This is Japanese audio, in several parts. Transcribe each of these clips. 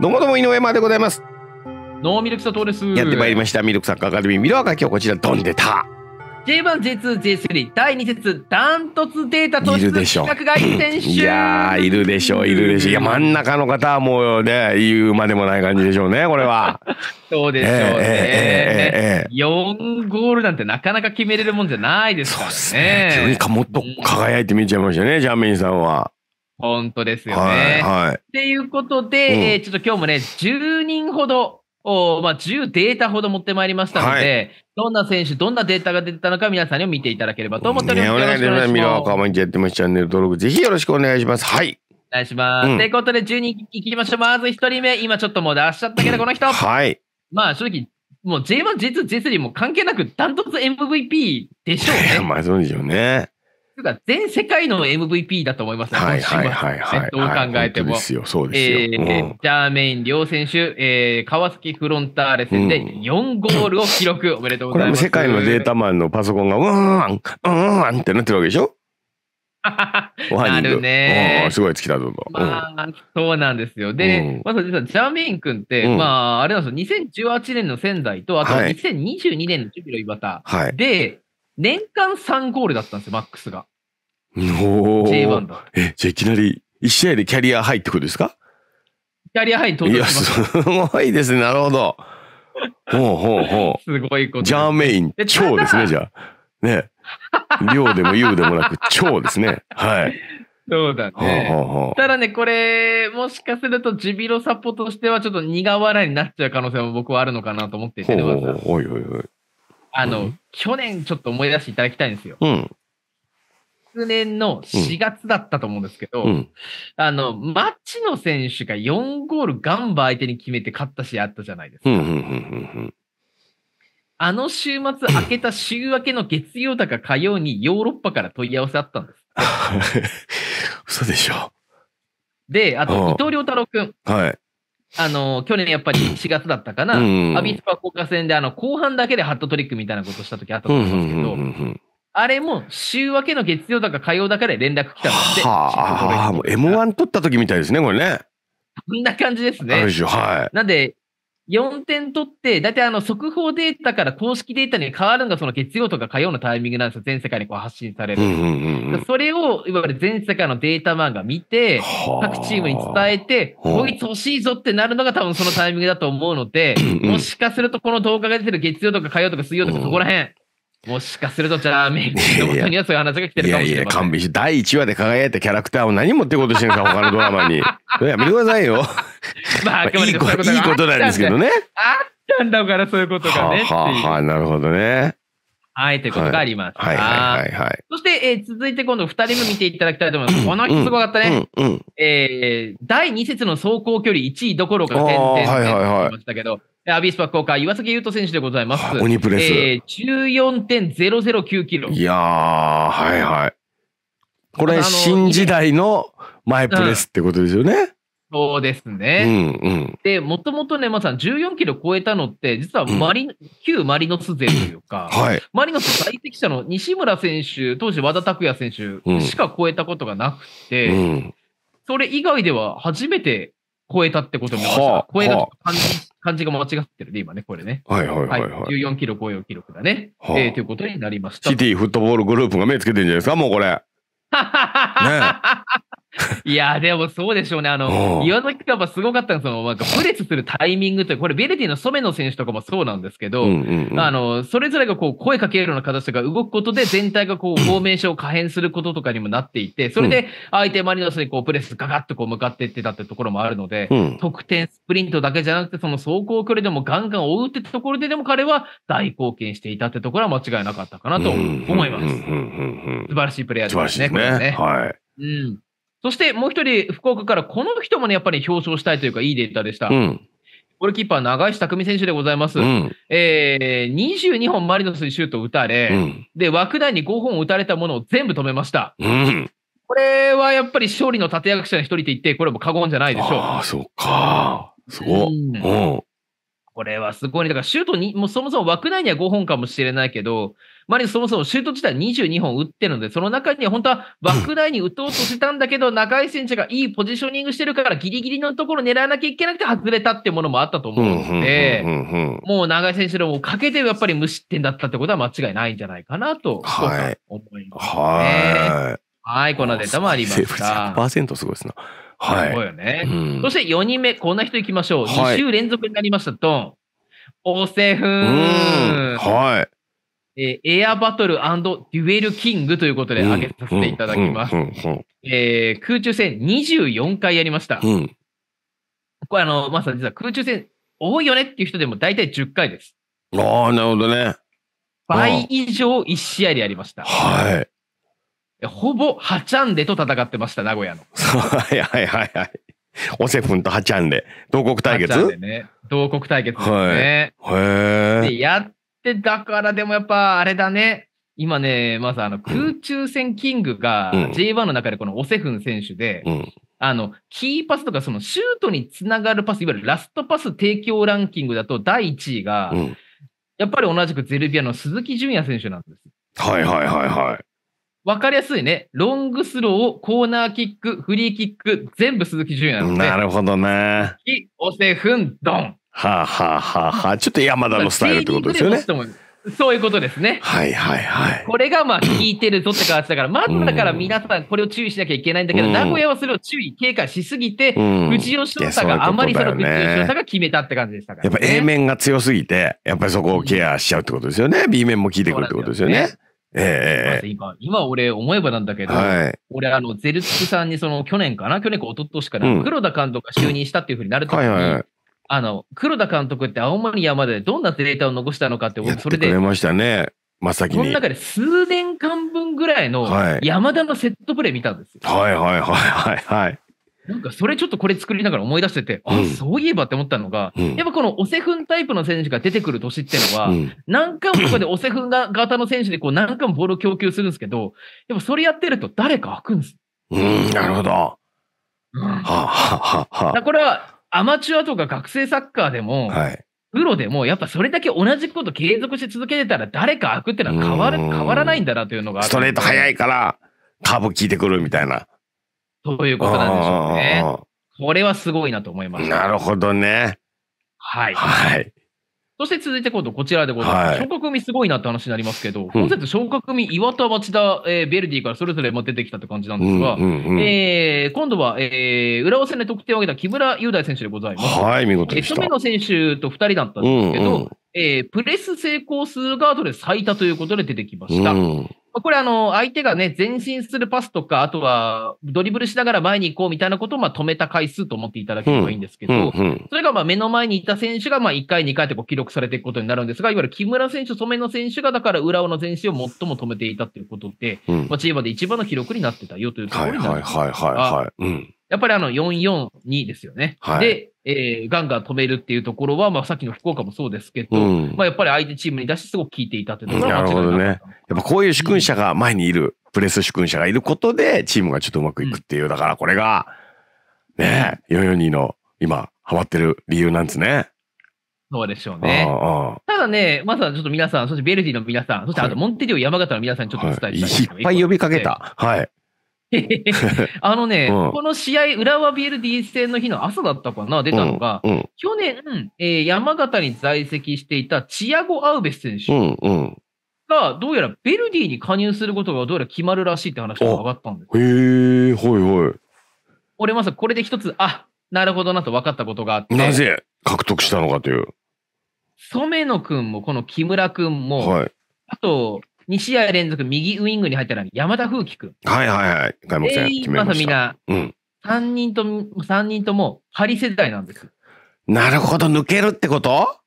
どうもどうも井上までございますノーミルクサトですやってまいりましたミルクサッカーアカデミーミルアカ今日こちらドンでた J1、J2、J3 第2節ダントツデータ突出規格外選手いやいるでしょういるでしょういや真ん中の方はもうね言うまでもない感じでしょうねこれは そうでしょうね、えーえーえー、4ゴールなんてなかなか決めれるもんじゃないですからねそうですね急にかもっと輝いて見ちゃいましたねジャーメインさんは本当ですよね。はい、はい。っていうことで、うん、えちょっと今日もね、10人ほど、おまあ、10データほど持ってまいりましたので、はい、どんな選手、どんなデータが出てたのか、皆さんにも見ていただければと思っております。ね、お願いします。ミラーカーマンジやってまチャンネル登録、ぜひよろしくお願いします。はい。お願いします。と、うん、いうことで、10人いきましょう。まず1人目、今ちょっともう出しちゃったけど、この人。はい。まあ、正直、もう J1、J2、J3 も関係なく、ダントツ MVP でしょうね。まあ、そうでしょうね。が全世界の MVP だと思いますね。はいはいはい、はい、どう考えても。はですよ、そうですよ。えー、うん、ジャーメイン両選手、えー、川崎フロンターレ戦で4ゴールを記録、うん、おめでとうございます。世界のデータマンのパソコンが、うーん、うーんってなってるわけでしょ なるね。すごいきだぞ。まあ、そうなんですよ。で、まず実はジャーメイン君って、まあ、あれなんですよ、2018年の仙台と、あと2022年のジュビロ磐田で、年間3ゴールだったんですよ、マックスが。お J1 え、じゃあいきなり、1試合でキャリアハイってことですかキャリアハイて到達いや、すごいですね。なるほど。ほうほうほう。すごいこと。ジャーメイン、超ですね、じゃあ。ね。量でも優でもなく、超ですね。はい。そうだね。ほうほうほうただね、これ、もしかすると、ジビロサポとしては、ちょっと苦笑いになっちゃう可能性も僕はあるのかなと思っていて、ね、ほうほうほうおいおいおいあの、うん、去年ちょっと思い出していただきたいんですよ。うん。年の4月だったと思うんですけど、うんあの、町野選手が4ゴールガンバ相手に決めて勝った試合あったじゃないですか。あの週末明けた週明けの月曜だか火曜にヨーロッパから問い合わせあったんです。嘘でしょ。で、あと伊藤良太郎君。はい。あの、去年やっぱり4月だったかな、うん、アビスパ国果戦であの後半だけでハットトリックみたいなことした時あったと思うんですけど、あれも週明けの月曜だか火曜だかで連絡来たので。ああ、もう M1 取った時みたいですね、これね。こんな感じですね。はい。なんで、4点取って、大体あの速報データから公式データに変わるのがその月曜とか火曜のタイミングなんですよ。全世界にこう発信される。うんうんうん、それを、いわゆる全世界のデータマンが見て、各チームに伝えて、こいつ欲しいぞってなるのが多分そのタイミングだと思うので、もしかするとこの動画が出てる月曜とか火曜とか水曜とかそこら辺、うんもしかすると、じゃあ、メイクのことにはそういう話が来てるかもしれない。いやいや、完弁し第1話で輝いたキャラクターを何持ってこうとしてるんですか、他のドラマに。やめてくださいよ。まあ、あくまでいいことなんですけどね。あったんだから、そういうことがね。はあ、はあ、なるほどね。はい、ということがあります。はい、はい、はい。そして、えー、続いて今度2人目見ていただきたいと思います。この人すごかったね。うんえー、第2節の走行距離1位どころか、点々いましたけど、アビスパ福岡、岩崎優斗選手でございます。鬼プレス。えー、14.009キロ。いやー、はいはい。これ、新時代の前プレスってことですよね。うん、そうですね。うんうん、で、もともとね、まさん14キロ超えたのって、実はマリ、うん、旧マリノス勢というか、はい、マリノス在籍者の西村選手、当時和田拓也選手しか超えたことがなくて、うん、それ以外では初めて超えたってことになりました。あ、超えた感じ漢字が間違ってるね、今ね、これね。はいはいはい、はいはい。14キロ超え記録だね。はあ、えー、ということになりました。シティフットボールグループが目つけてんじゃないですか、もうこれ。ね いや、でもそうでしょうね。あの、岩崎カバすごかったのその、なんか、プレスするタイミングという、これ、ベルディの染野選手とかもそうなんですけど、あの、それぞれがこう、声かけるような形とか動くことで、全体がこう、フォーメーションを可変することとかにもなっていて、それで、相手マリノスにこう、プレスががっとこう、向かっていってたってところもあるので、うん、得点、スプリントだけじゃなくて、その走行距離でもガンガン追うってところで、でも彼は大貢献していたってところは間違いなかったかなと思います。素晴らしいプレイヤーですね。素晴らしいですね。ねはい。うん。そしてもう一人、福岡からこの人もね、やっぱり表彰したいというか、いいデータでした。うんゴールキーパー、長石匠選手でございます。うん、えー、22本マリノスにシュートを打たれ、うん、で、枠内に5本打たれたものを全部止めました。うん、これはやっぱり勝利の立役者の一人と言って、これも過言じゃないでしょう。ああ、そうか。すごい。これはすごいね。だからシュートに、もうそもそも枠内には5本かもしれないけど、マリンそもそもシュート自体22本打ってるので、その中には本当はバッ内に打とうとしたんだけど、中 井選手がいいポジショニングしてるから、ギリギリのところ狙わなきゃいけなくて外れたっていうものもあったと思うので、もう長井選手のおかけてやっぱり無失点だったってことは間違いないんじゃないかなと、はい、思います、ね、はい。はい、このデータもありました。100%すごいですな。はい。すごよね。うん、そして4人目、こんな人いきましょう。は2週連続になりました、ドン。オセフン。はい。えー、エアバトルデュエルキングということで挙げさせていただきます。え空中戦24回やりました。うん、これあの、まさ、あ、実は空中戦多いよねっていう人でも大体10回です。ああ、なるほどね。倍以上1試合でやりました。はい。ほぼはチャンでと戦ってました、名古屋の。はいはいはいはい。オセフンとはチャンで。同国対決ね。同国対決ですね。はい、へえ。で、やっで、だからでもやっぱあれだね。今ね、まずあの空中戦キングが J1 の中でこのオセフン選手で、うん、あの、キーパスとかそのシュートにつながるパス、いわゆるラストパス提供ランキングだと第1位が、うん、やっぱり同じくゼルビアの鈴木純也選手なんです。はいはいはいはい。わかりやすいね。ロングスロー、コーナーキック、フリーキック、全部鈴木純也なんで、ね、なるほどね。オセフン、ドン。はあはあはあはあ。ちょっと山田のスタイルってことですよね。そういうことですね。はいはいはい。これがまあ効いてるぞって形だから、まずだから皆さんこれを注意しなきゃいけないんだけど、うん、名古屋はそれを注意、警戒しすぎて、うん、藤吉翔太があまりその藤吉翔太が決めたって感じでしたから、ね、やっぱ A 面が強すぎて、やっぱりそこをケアしちゃうってことですよね。B 面も効いてくるってことですよね。ええー、今、今俺思えばなんだけど、はい、俺あの、ゼルツさんにその去年かな去年か一昨年から、黒田監督が就任したっていうふうになるときに、はいはいはいあの、黒田監督って青森山でどんなデータを残したのかって、それで。やってましたね。まさきこの中で数年間分ぐらいの山田のセットプレー見たんですよ。はいはいはいはいはい。なんかそれちょっとこれ作りながら思い出してて、うん、あ、そういえばって思ったのが、うん、やっぱこのオセフンタイプの選手が出てくる年っていうのは、うん、何回もここでオセフンが型の選手でこう何回もボールを供給するんですけど、やっぱそれやってると誰か開くんです。うん、なるほど。はあ、はあはあ、これはアマチュアとか学生サッカーでも、はい、プロでも、やっぱそれだけ同じこと継続し続けてたら、誰か開くってのは変わる、変わらないんだなというのが。ストレート速いから、カーブ効いてくるみたいな。そういうことなんでしょうね。これはすごいなと思います。なるほどね。はい。はい。そして続いて今度こちらでございます。はい、昇格組すごいなって話になりますけど、うん、今節昇格組岩田、町田、えー、ベルディからそれぞれ出てきたって感じなんですが、え今度は、えー、浦和戦で得点を挙げた木村雄大選手でございます。はい、見事でした。えー、の選手と2人だったんですけど、うんうんえー、プレス成功数がどれ最多ということで出てきました。うん、これ、あの、相手がね、前進するパスとか、あとは、ドリブルしながら前に行こうみたいなことを、まあ、止めた回数と思っていただければいいんですけど、うんうんうん、それが、まあ、目の前にいた選手が、まあ、1回、2回ってこう記録されていくことになるんですが、いわゆる木村選手、染野選手が、だから、浦和の前進を最も止めていたということで、うん、まあ、チームで一番の記録になってたよというところになります。はいはいはいはい、はい。やっぱりあの442ですよね。はい、で、えー、ガンガン止めるっていうところは、まあ、さっきの福岡もそうですけど、うん、まあ、やっぱり相手チームに出してすごく効いていたというところがなるほどね。やっぱこういう主君者が前にいる、うん、プレス主君者がいることで、チームがちょっとうまくいくっていう、だからこれが、ね、442の今、ハマってる理由なんですね。そうでしょうね。ただね、まずはちょっと皆さん、そしてベルディの皆さん、そしてあとモンテリオ山形の皆さんにちょっとお伝えしたい、はい、いっぱい呼びかけた。はい。あのね、うん、この試合、浦和 BLD 戦の日の朝だったかな、出たのが、うん去年、えー、山形に在籍していたチアゴ・アウベス選手が、どうやらベルディに加入することがどうやら決まるらしいって話が上がったんですへえ、はいはい。俺まさこれで一つ、あなるほどなと分かったことがあって。なぜ獲得したのかという。染野君も、この木村君も、はい、あと、2試合連続右ウイングに入ったら山田風紀君。はいはいはい。開幕戦決めました。みんな、3人と、三人とも、リ世代なんです。なるほど、抜けるってこと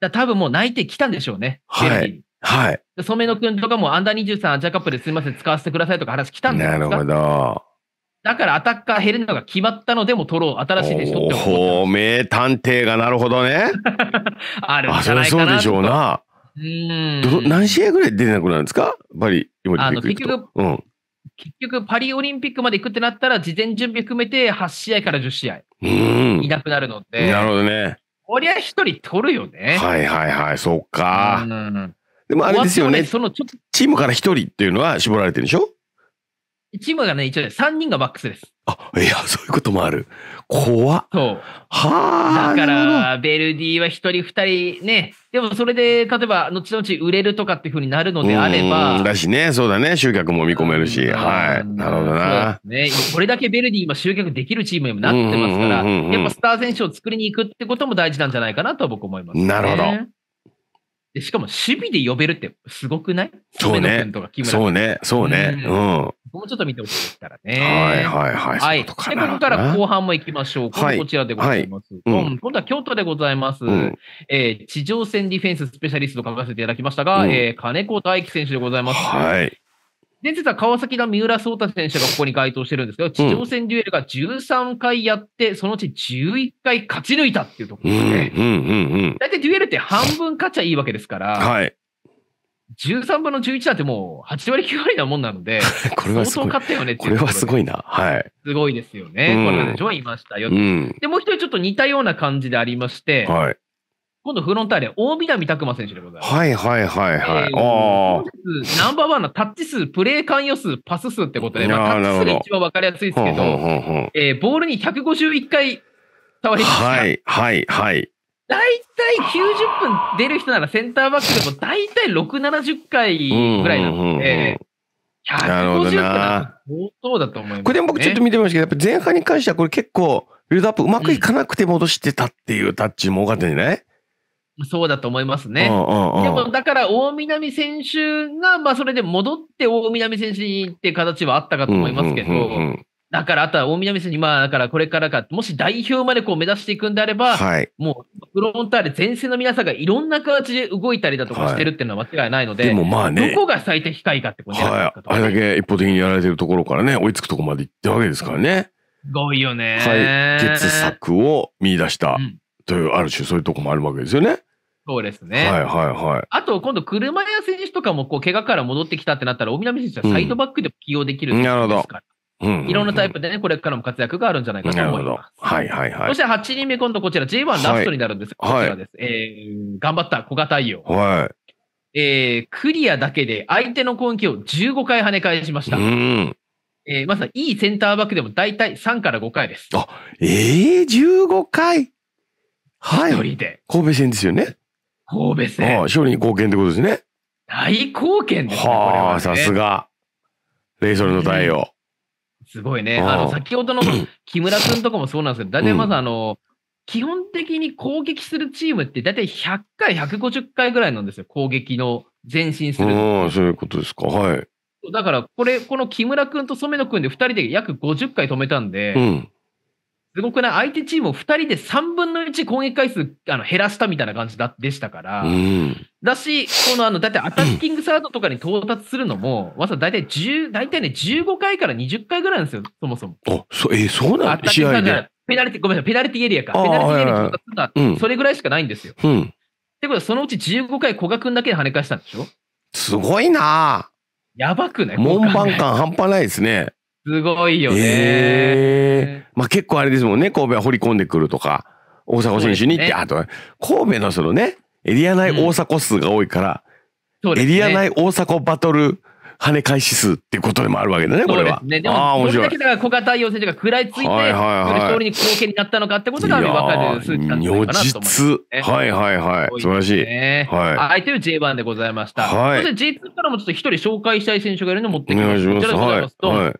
だ多分もう泣いてきたんでしょうね。はい。はい。染野君とかもアンダー23アジャカップですみません、使わせてくださいとか話来たんですなるほど。だからアタッカー減るのが決まったのでも取ろう、新しいでしょって思っ名探偵がなるほどね。あるんじゃないかなあ、それそうでしょうな。何試合ぐらい出てなくなるんですかパリ、今結局、うん、結局、パリオリンピックまで行くってなったら、事前準備含めて8試合から10試合いなくなるので、なるほどね。こりゃ一人取るよね。はいはいはい、そっか。でもあれですよね、そのチームから一人っていうのは絞られてるでしょチームがね、一応ね、3人がマックスです。あ、いや、そういうこともある。怖っ。そう。はあ。だから、ベルディは1人、2人ね、でもそれで、例えば、後々売れるとかっていうふうになるのであれば。だしね、そうだね、集客も見込めるし、はい。なるほどな。ね、これだけベルディ今集客できるチームにもなってますから、やっぱスター選手を作りに行くってことも大事なんじゃないかなと僕思います、ね、なるほど。でしかも守備で呼べるってすごくないそうね。そうね。そうね。うん。もうちょっと見ておほしいからね。はいはいはい。はい。で、ここから後半も行きましょう。はい、こちらでございます、はいうん、今度は京都でございます、うん、えー、地上戦ディフェンススペシャリストと書かせていただきましたが、うん、えー、金子大輝選手でございます。はい。前節は川崎の三浦壮太選手がここに該当してるんですけど、地上戦デュエルが13回やって、そのうち11回勝ち抜いたっていうところですね。大、う、体、んうん、デュエルって半分勝っちゃいいわけですから、はい、13分の11なんてもう8割9割なもんなので、これはすごい。勝ったよねこれはすごいな。はい。すごいですよね。うん、これは、ね、ョンいましたよ、うん、で、もう一人ちょっと似たような感じでありまして、はい。今度フロンターレ、大南拓磨選手でございます。はいはいはいはい。えー、ああ。ナンバーワンのタッチ数、プレー関与数、パス数ってことで、まあ、タッチ数が一番わかりやすいですけど、えボールに151回触りました。はいはいはい。大体90分出る人ならセンターバックでも大体6、70回ぐらいなので、150分だな。相当だと思います、ね、これでも僕ちょっと見てみましたけど、やっぱ前半に関してはこれ結構、ビルドアップうまくいかなくて戻してたっていうタッチも多かったんじゃない、そうだと思いますね。でも、だから、大南選手が、まあ、それで戻って大南選手にっていう形はあったかと思いますけど、だから、あとは大南選手に、まあ、だからこれからか、もし代表までこう目指していくんであれば、はい、もうフロンターレ前線の皆さんがいろんな形で動いたりだとかしてるっていうのは間違いないので、はい、でもまあね、どこが最適解かってこと、ね、はい、あれだけ一方的にやられてるところからね、追いつくところまでいったわけですからね。すごいよね。解決策を見出したという、ある種そういうとこもあるわけですよね。そうですね。はいはいはい。あと、今度、車屋選手とかも、こう、怪我から戻ってきたってなったら、大南選手はサイドバックで起用できる、うん、なるほど。うんいろんなタイプでね、これからも活躍があるんじゃないかと思います。はいはいはい。そして8人目、今度こちら J1 ラストになるんです。はい、こちらです。はい、えー、頑張った古賀太陽。はい。えー、クリアだけで相手の攻撃を15回跳ね返しました。うん。えー、まさにいいセンターバックでも大体3から5回です。あ、ええー、15回はい。一人で。神戸戦ですよね。神戸戦。ああ勝利に貢献ってことですね。大貢献ですね。はあ、さすが。レイソルの太陽。すごいね。あの、先ほどの 木村君とかもそうなんですけど、たいまずあの、うん、基本的に攻撃するチームって大体100回、150回ぐらいなんですよ。攻撃の前進する。ああ、そういうことですか。はい。だから、これ、この木村君と染野君で2人で約50回止めたんで、うんすごくない相手チームを2人で3分の1攻撃回数あの減らしたみたいな感じだでしたから、うん、だし、このあのだってアタッキングサードとかに到達するのも、わざ大体10大体ね、15回から20回ぐらいなんですよ、そもそも。あそえー、そうなん試合でペナルティごめんなさい、ペナルティエリアか、ペナルティエリアに到達するのは、それぐらいしかないんですよ。うん、ってことは、そのうち15回、古賀君だけで跳ね返したんでしょすごいなやばくない門番感半端ないですね。すごいよね、えー。まあ結構あれですもんね、神戸は掘り込んでくるとか、大迫選手にって、ね、あと、神戸のそのね、エリア内大迫数が多いから、うんね、エリア内大迫バトル跳ね返し数っていうことでもあるわけだね、これは。ね、でも、どれだけだから古賀太陽選手が食らいついて、はいはいはい、勝利に貢献になったのかってことが分かる数値なんじす、ね。はいはいはい。素晴らしい。はい。相手は J1 でございました。はい、そして J2 からもちょっと一人紹介したい選手がいるのを持ってきました。い、お願いします。はい、はい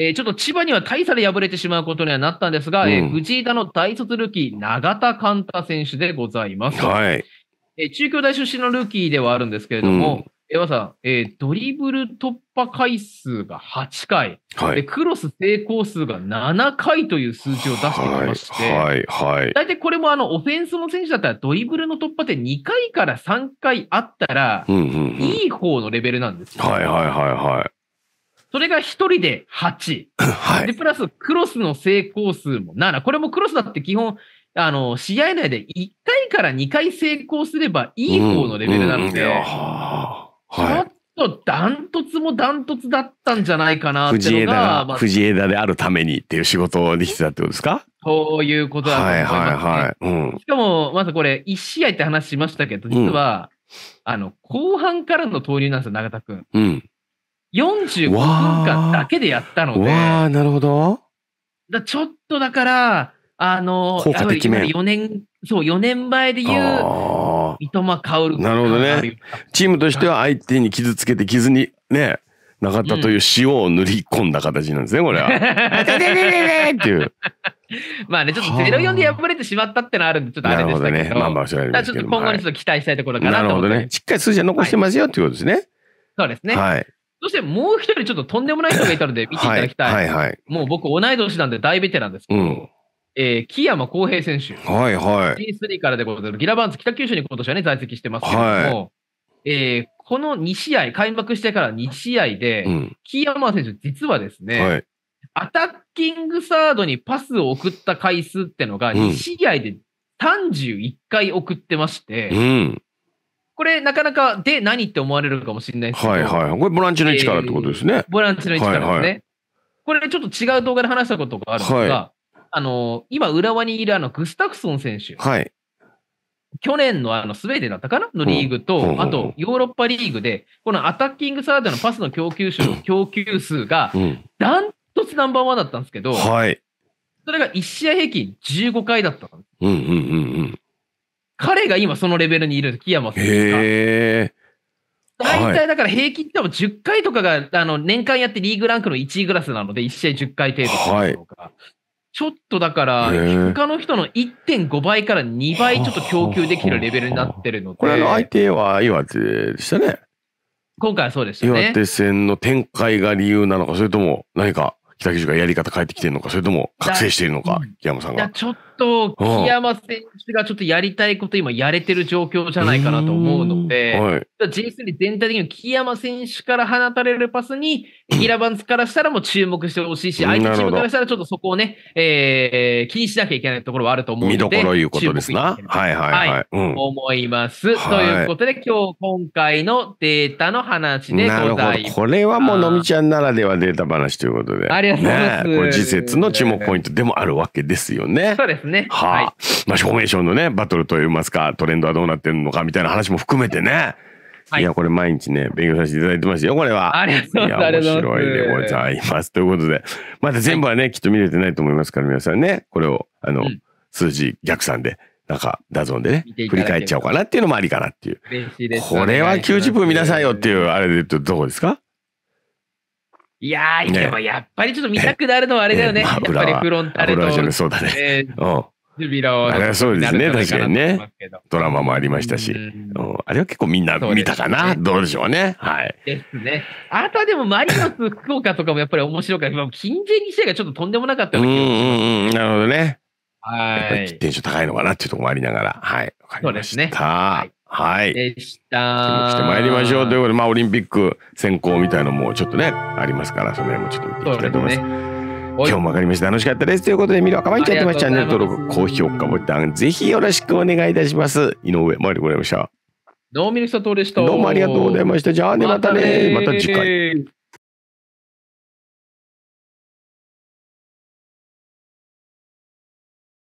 えー、ちょっと千葉には大差で敗れてしまうことにはなったんですが、うん、えー、藤田の大卒ルーキー、永田寛太選手でございます。はい。えー、中京大出身のルーキーではあるんですけれども、うんエさん、えー、ドリブル突破回数が8回、はい、で、クロス成功数が7回という数字を出してきまして、はいはいはい、大体これもあのオフェンスの選手だったら、ドリブルの突破って2回から3回あったら、うんうん、いい方のレベルなんですよ。はいはいはいはい。それが1人で8。はい、で、プラスクロスの成功数も7。これもクロスだって基本、あの、試合内で1回から2回成功すればいい方のレベルなので、うんうん、はい、ちょっとダントツもダントツだったんじゃないかなっていうのが、まあ、藤枝であるためにっていう仕事をできてたってことですかそういうことだと思います、ね、はいはいはい。うん、しかも、まずこれ、1試合って話しましたけど、実は、うん、あの、後半からの投入なんですよ、永田君。うん。45分間だけでやったので。わあ、なるほど。だちょっとだから、あの、効果的面。4年、そう、4年前で言う、薫。なるほどね。チームとしては相手に傷つけて傷にね、なかったという塩を塗り込んだ形なんですね、これは。っていう。まあね、ちょっと04で破れてしまったってのはあるんで、ちょっとあれですけど。なるほどね。まあまあ、それちょっと今後にちょっと期待したいところかなと、なるほどね。しっかり数字は残してますよっていうことですね。そうですね。はい。そしてもう一人ちょっととんでもない人がいたので見ていただきたい。はい、はい、はい、もう僕同い年なんで大ベテランですけど、うん、えー、木山浩平選手。はいはい。G3 からでございます。ギラバンズ北九州に今年はね、在籍してますけれども、はい、えー、この2試合、開幕してから2試合で、うん、木山選手実はですね、はい、アタッキングサードにパスを送った回数ってのが2試合で31回送ってまして、うん、うんこれ、なかなか、で、何って思われるかもしれないですけど。はいはい。これ、ボランチの位置からってことですね。えー、ボランチの位置からですね。はいはい、これ、ちょっと違う動画で話したことがあるんですが、はい、あの今、浦和にいるあの、グスタクソン選手。はい。去年のあのスウェーデンだったかなのリーグと、あとヨーロッパリーグで、このアタッキングサードのパスの供給数供給数が、ダントツナンバーワンだったんですけど、はい、それが1試合平均15回だったんです。うんうんうんうん彼が今そのレベルにいる木山選手が。大体だから平均多分10回とかが、あの、年間やってリーグランクの1位クラスなので、1試合10回程度とか、はい、ちょっとだから、他の人の1.5倍から2倍ちょっと供給できるレベルになってるので。これ、相手は岩手でしたね。今回はそうですたね。岩手戦の展開が理由なのか、それとも何か北九州がやり方変えてきてるのか、それとも覚醒しているのか、木山さんが。ちょっと木山選手がちょっとやりたいこと今やれてる状況じゃないかなと思うので、はい、J3 全体的に木山選手から放たれるパスに、イラバンツからしたらもう注目してほしいし、相手チームからしたらちょっとそこをね、えー、気にしなきゃいけないところはあると思うので、見どころいうことですな。はいはいはい。はいうん、思います、はい、ということで、今日今回のデータの話でございます。なるほど。これはもうのみちゃんならではデータ話ということで。ありがとうございます。ね、これ次節の注目ポイントでもあるわけですよね。そうですね。はあ、い。まあ、フォーメーションのね、バトルといいますか、トレンドはどうなってるのかみたいな話も含めてね。はい、いや、これ毎日ね、勉強させていただいてますよ、これは。ありがとうございます。面白いでございます。ということで、まだ全部はね、きっと見れてないと思いますから、皆さんね、これを、あの、うん、数字逆算で、なんか、ダゾンでね、振り返っちゃおうかなっていうのもありかなっていう。これは90分見なさいよっていう、あれで言うとどこですかいやー、ね、でもやっぱりちょっと見たくなるのはあれだよね。ねまやっぱりフロンタルの。そうだね。えー、うん。ジビれはそうですね、確かにね。ドラマもありましたし。あれは結構みんな見たかな、どうでしょうね。はい。ですね。あとはでもマリノス福岡とかもやっぱり面白かった。近税にしてがちょっととんでもなかったうんうんうん、なるほどね。はい。やっぱりテンション高いのかなっていうところもありながら。はい。わかりました。そうですね。はいはい。でした。してまいりましょうということで、まあ、オリンピック選考みたいのもちょっとね、ありますから、その辺もちょっと見ていきたいと思います。すね、今日もわかりました。楽しかったです。ということで、ミるわかまいちゃってます。チャンネル登録、高評価ボタン、ぜひよろしくお願いいたします。井上、参りございました。どうもありがとうございました。どうもありがとうございました。じゃあね、またね。また次回。